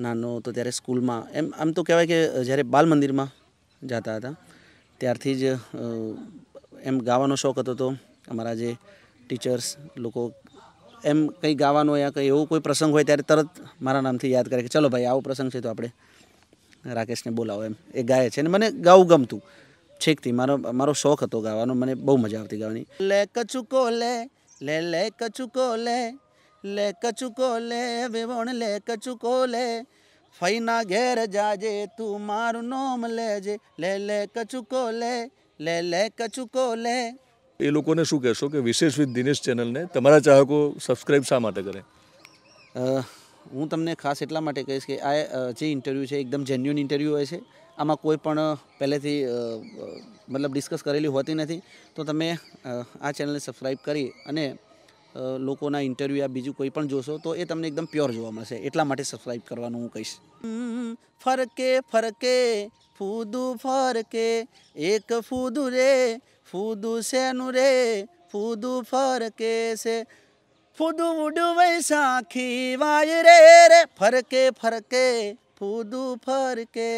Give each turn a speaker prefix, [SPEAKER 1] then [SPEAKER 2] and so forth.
[SPEAKER 1] નાનો હતો ત્યારે સ્કૂલમાં એમ આમ તો કહેવાય કે જ્યારે બાલ મંદિરમાં જતા હતા ત્યારથી જ એમ ગાવાનો શોખ હતો તો અમારા જે ટીચર્સ લોકો એમ કંઈ ગાવાનું હોય કંઈ એવો કોઈ પ્રસંગ હોય ત્યારે તરત મારા નામથી યાદ કરે કે ચલો ભાઈ આવો પ્રસંગ છે તો આપણે રાકેશને બોલાવો એમ એ ગાય છે અને મને ગાવું ગમતું છેકથી મારો મારો શોખ હતો ગાવાનો મને બહુ મજા આવતી ગાવાની
[SPEAKER 2] લે કચુકો લે લે લે કચુકો લે કચુકોલે વેવણ લે કચુકોલે ફૈના ઘેર જાજે તું મારું નોમ લેજે લે લે કચુકોલે લે લે કચુકોલે
[SPEAKER 3] એ લોકોને શું કહેશો કે વિશેષ વિથ દિનેશ ચેનલને તમારા ચાહકો સબસ્ક્રાઈબ શા માટે કરે હું તમને ખાસ
[SPEAKER 1] એટલા માટે કહીશ કે આ જે ઇન્ટરવ્યૂ છે એકદમ જેન્યુઅન ઇન્ટરવ્યૂ હોય છે આમાં કોઈ પણ પહેલેથી મતલબ ડિસ્કસ કરેલી હોતી નથી તો તમે આ ચેનલને સબસ્ક્રાઈબ કરી અને લોકોના ઇન્ટરવ્યૂ આ બીજું કોઈ પણ જોશો તો એ તમને એકદમ પ્યોર જોવા મળશે એટલા માટે સબસ્ક્રાઈબ કરવાનું હું કહીશ
[SPEAKER 2] ફરકે ફરકે ફૂદુ ફરકે એક ફૂદુ રે ફૂદુ શેનું રે ફૂદુ ફરકે છે ફૂદુ ઉડુ વૈસાખી વાય રે રે ફરકે ફરકે ફૂદુ ફરકે